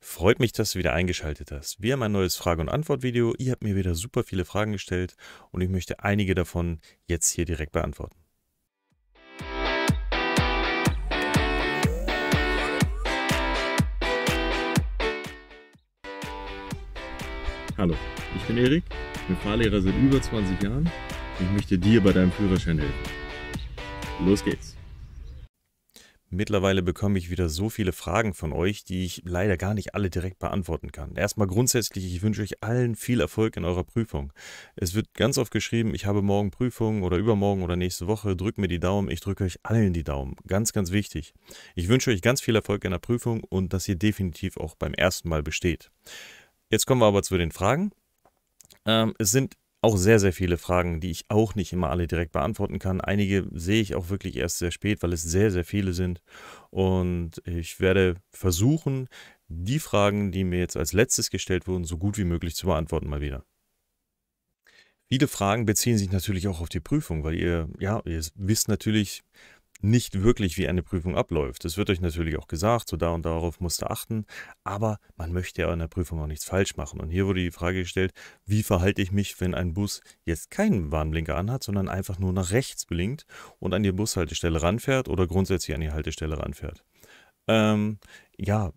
Freut mich, dass du wieder eingeschaltet hast. Wir haben ein neues Frage- und Antwort-Video. Ihr habt mir wieder super viele Fragen gestellt und ich möchte einige davon jetzt hier direkt beantworten. Hallo, ich bin Erik, bin Fahrlehrer seit über 20 Jahren und ich möchte dir bei deinem Führerschein helfen. Los geht's! Mittlerweile bekomme ich wieder so viele Fragen von euch, die ich leider gar nicht alle direkt beantworten kann. Erstmal grundsätzlich, ich wünsche euch allen viel Erfolg in eurer Prüfung. Es wird ganz oft geschrieben, ich habe morgen Prüfung oder übermorgen oder nächste Woche, drückt mir die Daumen, ich drücke euch allen die Daumen. Ganz, ganz wichtig. Ich wünsche euch ganz viel Erfolg in der Prüfung und dass ihr definitiv auch beim ersten Mal besteht. Jetzt kommen wir aber zu den Fragen. Ähm, es sind auch sehr, sehr viele Fragen, die ich auch nicht immer alle direkt beantworten kann. Einige sehe ich auch wirklich erst sehr spät, weil es sehr, sehr viele sind. Und ich werde versuchen, die Fragen, die mir jetzt als letztes gestellt wurden, so gut wie möglich zu beantworten mal wieder. Viele Fragen beziehen sich natürlich auch auf die Prüfung, weil ihr, ja, ihr wisst natürlich, nicht wirklich, wie eine Prüfung abläuft. Das wird euch natürlich auch gesagt, so da und darauf musst du achten, aber man möchte ja in der Prüfung auch nichts falsch machen. Und hier wurde die Frage gestellt, wie verhalte ich mich, wenn ein Bus jetzt keinen Warnblinker anhat, sondern einfach nur nach rechts blinkt und an die Bushaltestelle ranfährt oder grundsätzlich an die Haltestelle ranfährt. Ähm, ja,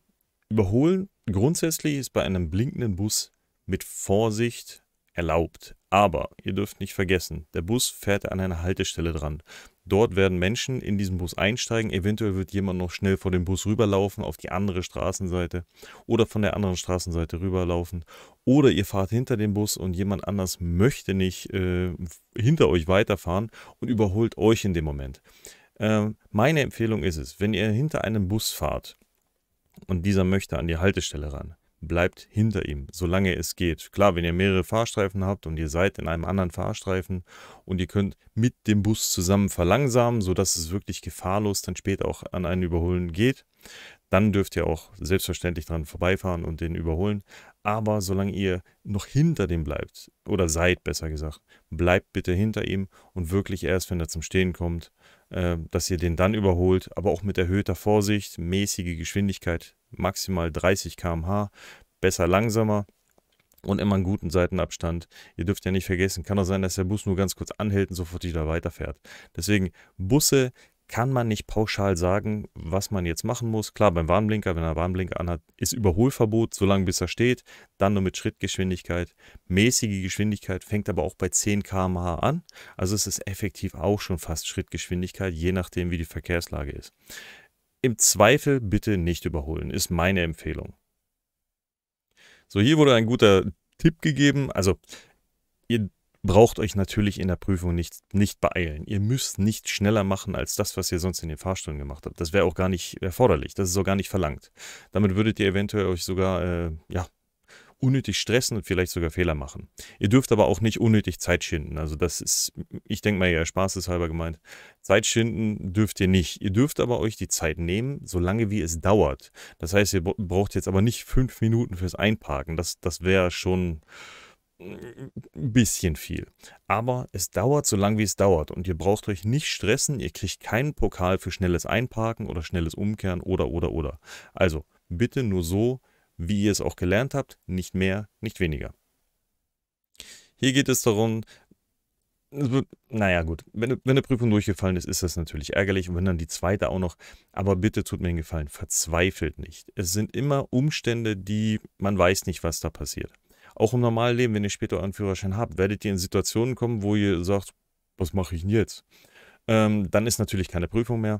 überholen grundsätzlich ist bei einem blinkenden Bus mit Vorsicht erlaubt. Aber ihr dürft nicht vergessen, der Bus fährt an einer Haltestelle dran. Dort werden Menschen in diesen Bus einsteigen. Eventuell wird jemand noch schnell vor dem Bus rüberlaufen auf die andere Straßenseite oder von der anderen Straßenseite rüberlaufen. Oder ihr fahrt hinter dem Bus und jemand anders möchte nicht äh, hinter euch weiterfahren und überholt euch in dem Moment. Äh, meine Empfehlung ist es, wenn ihr hinter einem Bus fahrt und dieser möchte an die Haltestelle ran, bleibt hinter ihm, solange es geht. Klar, wenn ihr mehrere Fahrstreifen habt und ihr seid in einem anderen Fahrstreifen und ihr könnt mit dem Bus zusammen verlangsamen, sodass es wirklich gefahrlos dann später auch an einen Überholen geht, dann dürft ihr auch selbstverständlich dran vorbeifahren und den überholen. Aber solange ihr noch hinter dem bleibt, oder seid besser gesagt, bleibt bitte hinter ihm und wirklich erst, wenn er zum Stehen kommt, äh, dass ihr den dann überholt, aber auch mit erhöhter Vorsicht, mäßige Geschwindigkeit, maximal 30 km/h, besser langsamer und immer einen guten Seitenabstand. Ihr dürft ja nicht vergessen, kann auch sein, dass der Bus nur ganz kurz anhält und sofort wieder weiterfährt. Deswegen Busse kann man nicht pauschal sagen, was man jetzt machen muss. Klar, beim Warnblinker, wenn er Warnblinker anhat, ist Überholverbot, solange bis er steht. Dann nur mit Schrittgeschwindigkeit. Mäßige Geschwindigkeit fängt aber auch bei 10 km/h an. Also es ist effektiv auch schon fast Schrittgeschwindigkeit, je nachdem, wie die Verkehrslage ist. Im Zweifel bitte nicht überholen, ist meine Empfehlung. So, hier wurde ein guter Tipp gegeben. Also, ihr braucht euch natürlich in der Prüfung nicht, nicht beeilen. Ihr müsst nicht schneller machen als das, was ihr sonst in den Fahrstunden gemacht habt. Das wäre auch gar nicht erforderlich. Das ist auch gar nicht verlangt. Damit würdet ihr eventuell euch sogar, äh, ja, unnötig stressen und vielleicht sogar Fehler machen. Ihr dürft aber auch nicht unnötig Zeit schinden. Also das ist, ich denke mal, ja, Spaß ist halber gemeint. Zeit schinden dürft ihr nicht. Ihr dürft aber euch die Zeit nehmen, solange wie es dauert. Das heißt, ihr braucht jetzt aber nicht fünf Minuten fürs Einparken. Das, das wäre schon ein bisschen viel. Aber es dauert so lange, wie es dauert. Und ihr braucht euch nicht stressen. Ihr kriegt keinen Pokal für schnelles Einparken oder schnelles Umkehren oder, oder, oder. Also bitte nur so, wie ihr es auch gelernt habt. Nicht mehr, nicht weniger. Hier geht es darum, naja gut, wenn, wenn eine Prüfung durchgefallen ist, ist das natürlich ärgerlich und wenn dann die zweite auch noch, aber bitte tut mir den Gefallen, verzweifelt nicht. Es sind immer Umstände, die man weiß nicht, was da passiert. Auch im normalen Leben, wenn ihr später einen Führerschein habt, werdet ihr in Situationen kommen, wo ihr sagt, was mache ich denn jetzt? Ähm, dann ist natürlich keine Prüfung mehr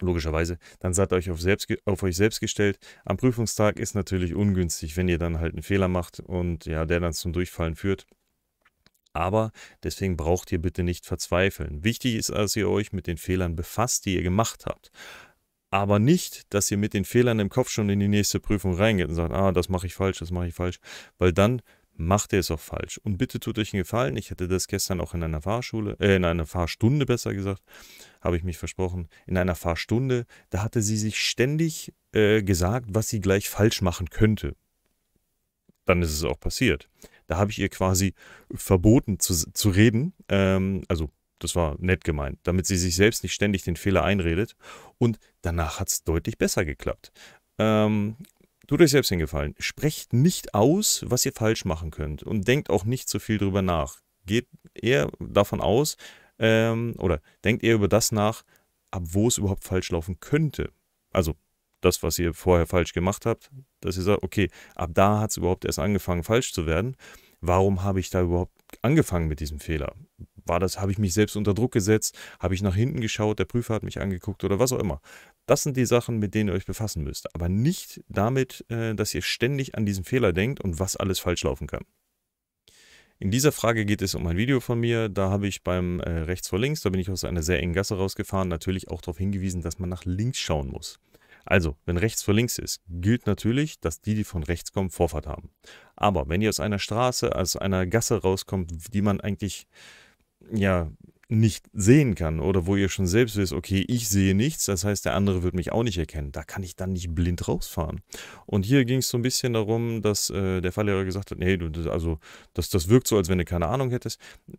logischerweise, dann seid ihr euch auf, selbst, auf euch selbst gestellt. Am Prüfungstag ist natürlich ungünstig, wenn ihr dann halt einen Fehler macht und ja, der dann zum Durchfallen führt. Aber deswegen braucht ihr bitte nicht verzweifeln. Wichtig ist, dass ihr euch mit den Fehlern befasst, die ihr gemacht habt aber nicht, dass ihr mit den Fehlern im Kopf schon in die nächste Prüfung reingeht und sagt, ah, das mache ich falsch, das mache ich falsch, weil dann macht ihr es auch falsch. Und bitte tut euch einen Gefallen, ich hatte das gestern auch in einer Fahrschule, äh, in einer Fahrstunde besser gesagt, habe ich mich versprochen, in einer Fahrstunde, da hatte sie sich ständig äh, gesagt, was sie gleich falsch machen könnte. Dann ist es auch passiert. Da habe ich ihr quasi verboten zu, zu reden, ähm, also das war nett gemeint, damit sie sich selbst nicht ständig den Fehler einredet. Und danach hat es deutlich besser geklappt. Ähm, tut euch selbst hingefallen. Sprecht nicht aus, was ihr falsch machen könnt. Und denkt auch nicht so viel drüber nach. Geht eher davon aus ähm, oder denkt eher über das nach, ab wo es überhaupt falsch laufen könnte. Also das, was ihr vorher falsch gemacht habt, dass ihr sagt, okay, ab da hat es überhaupt erst angefangen, falsch zu werden. Warum habe ich da überhaupt angefangen mit diesem Fehler? war das, habe ich mich selbst unter Druck gesetzt, habe ich nach hinten geschaut, der Prüfer hat mich angeguckt oder was auch immer. Das sind die Sachen, mit denen ihr euch befassen müsst. Aber nicht damit, äh, dass ihr ständig an diesen Fehler denkt und was alles falsch laufen kann. In dieser Frage geht es um ein Video von mir. Da habe ich beim äh, Rechts vor Links, da bin ich aus einer sehr engen Gasse rausgefahren, natürlich auch darauf hingewiesen, dass man nach links schauen muss. Also, wenn rechts vor links ist, gilt natürlich, dass die, die von rechts kommen, Vorfahrt haben. Aber wenn ihr aus einer Straße, aus einer Gasse rauskommt, die man eigentlich ja nicht sehen kann oder wo ihr schon selbst wisst, okay, ich sehe nichts, das heißt, der andere wird mich auch nicht erkennen. Da kann ich dann nicht blind rausfahren. Und hier ging es so ein bisschen darum, dass äh, der Falllehrer gesagt hat, nee, du, also das, das wirkt so, als wenn du keine Ahnung hättest.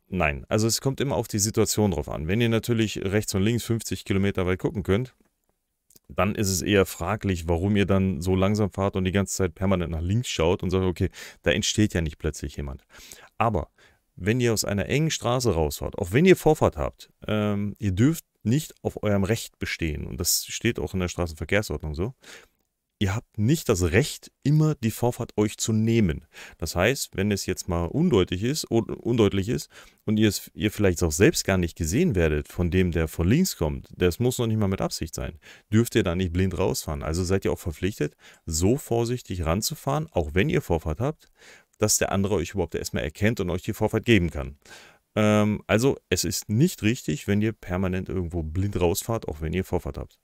Nein, also es kommt immer auf die Situation drauf an. Wenn ihr natürlich rechts und links 50 Kilometer weit gucken könnt, dann ist es eher fraglich, warum ihr dann so langsam fahrt und die ganze Zeit permanent nach links schaut und sagt, okay, da entsteht ja nicht plötzlich jemand. Aber wenn ihr aus einer engen Straße rausfahrt, auch wenn ihr Vorfahrt habt, ähm, ihr dürft nicht auf eurem Recht bestehen. Und das steht auch in der Straßenverkehrsordnung so. Ihr habt nicht das Recht, immer die Vorfahrt euch zu nehmen. Das heißt, wenn es jetzt mal undeutlich ist, undeutlich ist und ihr, es, ihr vielleicht auch selbst gar nicht gesehen werdet von dem, der von links kommt, das muss noch nicht mal mit Absicht sein, dürft ihr da nicht blind rausfahren. Also seid ihr auch verpflichtet, so vorsichtig ranzufahren, auch wenn ihr Vorfahrt habt, dass der andere euch überhaupt erstmal erkennt und euch die Vorfahrt geben kann. Ähm, also es ist nicht richtig, wenn ihr permanent irgendwo blind rausfahrt, auch wenn ihr Vorfahrt habt.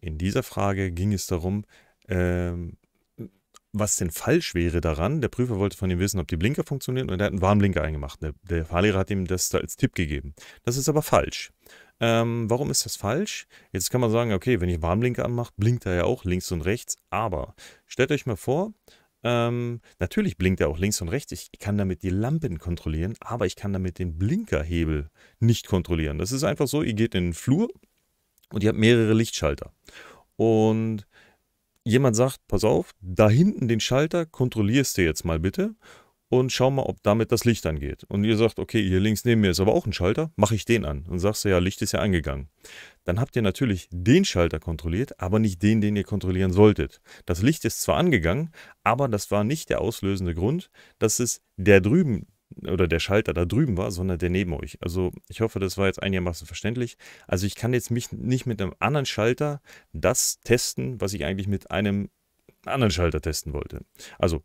In dieser Frage ging es darum, ähm, was denn falsch wäre daran. Der Prüfer wollte von ihm wissen, ob die Blinker funktionieren und er hat einen Warnblinker eingemacht. Der, der Fahrlehrer hat ihm das da als Tipp gegeben. Das ist aber falsch. Ähm, warum ist das falsch? Jetzt kann man sagen, okay, wenn ich Warnblinker anmache, blinkt er ja auch links und rechts. Aber stellt euch mal vor, ähm, natürlich blinkt er auch links und rechts. Ich kann damit die Lampen kontrollieren, aber ich kann damit den Blinkerhebel nicht kontrollieren. Das ist einfach so, ihr geht in den Flur und ihr habt mehrere Lichtschalter. Und jemand sagt, pass auf, da hinten den Schalter kontrollierst du jetzt mal bitte und schau mal, ob damit das Licht angeht. Und ihr sagt, okay, hier links neben mir ist aber auch ein Schalter, mache ich den an. Und sagst du, ja, Licht ist ja angegangen. Dann habt ihr natürlich den Schalter kontrolliert, aber nicht den, den ihr kontrollieren solltet. Das Licht ist zwar angegangen, aber das war nicht der auslösende Grund, dass es der drüben oder der Schalter da drüben war, sondern der neben euch. Also ich hoffe, das war jetzt einigermaßen verständlich. Also ich kann jetzt mich nicht mit einem anderen Schalter das testen, was ich eigentlich mit einem anderen Schalter testen wollte. Also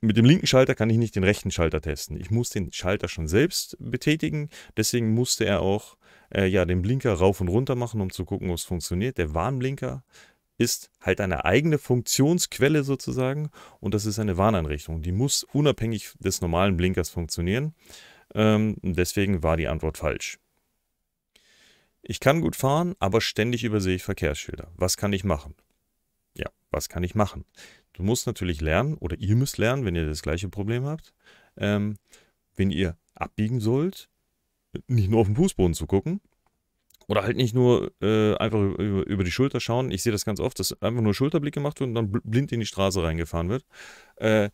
mit dem linken Schalter kann ich nicht den rechten Schalter testen. Ich muss den Schalter schon selbst betätigen. Deswegen musste er auch äh, ja, den Blinker rauf und runter machen, um zu gucken, ob es funktioniert. Der Warnblinker ist halt eine eigene Funktionsquelle sozusagen und das ist eine Warneinrichtung. Die muss unabhängig des normalen Blinkers funktionieren. Ähm, deswegen war die Antwort falsch. Ich kann gut fahren, aber ständig übersehe ich Verkehrsschilder. Was kann ich machen? was kann ich machen? Du musst natürlich lernen oder ihr müsst lernen, wenn ihr das gleiche Problem habt, ähm, wenn ihr abbiegen sollt, nicht nur auf den Fußboden zu gucken, oder halt nicht nur äh, einfach über, über, die Schulter schauen. Ich sehe das ganz oft, dass einfach nur Schulterblick gemacht wird und dann blind in die Straße reingefahren wird. Äh,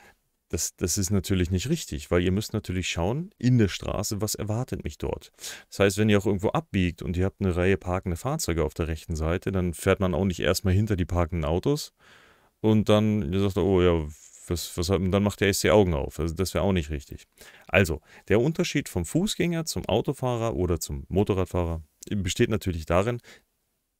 das, das ist natürlich nicht richtig, weil ihr müsst natürlich schauen in der Straße, was erwartet mich dort. Das heißt, wenn ihr auch irgendwo abbiegt und ihr habt eine Reihe parkende Fahrzeuge auf der rechten Seite, dann fährt man auch nicht erstmal hinter die parkenden Autos und dann sagt er, oh ja, was, was, dann macht der erst die Augen auf. Also das wäre auch nicht richtig. Also, der Unterschied vom Fußgänger zum Autofahrer oder zum Motorradfahrer besteht natürlich darin,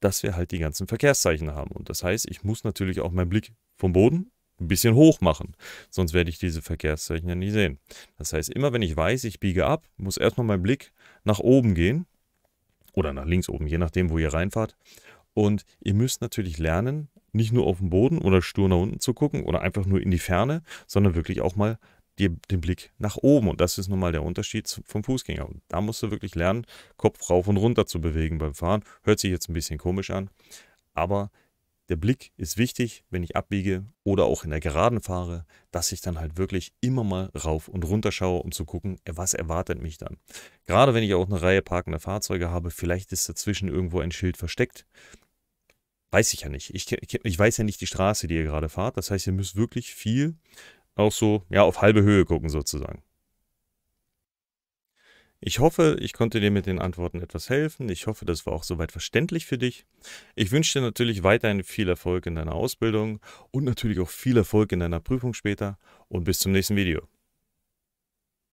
dass wir halt die ganzen Verkehrszeichen haben. Und das heißt, ich muss natürlich auch meinen Blick vom Boden ein bisschen hoch machen. Sonst werde ich diese Verkehrszeichen ja nie sehen. Das heißt, immer wenn ich weiß, ich biege ab, muss erstmal mein Blick nach oben gehen oder nach links oben, je nachdem, wo ihr reinfahrt. Und ihr müsst natürlich lernen, nicht nur auf den Boden oder stur nach unten zu gucken oder einfach nur in die Ferne, sondern wirklich auch mal die, den Blick nach oben. Und das ist nun mal der Unterschied vom Fußgänger. Und da musst du wirklich lernen, Kopf rauf und runter zu bewegen beim Fahren. Hört sich jetzt ein bisschen komisch an, aber der Blick ist wichtig, wenn ich abbiege oder auch in der Geraden fahre, dass ich dann halt wirklich immer mal rauf und runter schaue, um zu gucken, äh, was erwartet mich dann. Gerade wenn ich auch eine Reihe parkender Fahrzeuge habe, vielleicht ist dazwischen irgendwo ein Schild versteckt. Weiß ich ja nicht. Ich, ich weiß ja nicht die Straße, die ihr gerade fahrt. Das heißt, ihr müsst wirklich viel auch so ja, auf halbe Höhe gucken sozusagen. Ich hoffe, ich konnte dir mit den Antworten etwas helfen. Ich hoffe, das war auch soweit verständlich für dich. Ich wünsche dir natürlich weiterhin viel Erfolg in deiner Ausbildung und natürlich auch viel Erfolg in deiner Prüfung später und bis zum nächsten Video.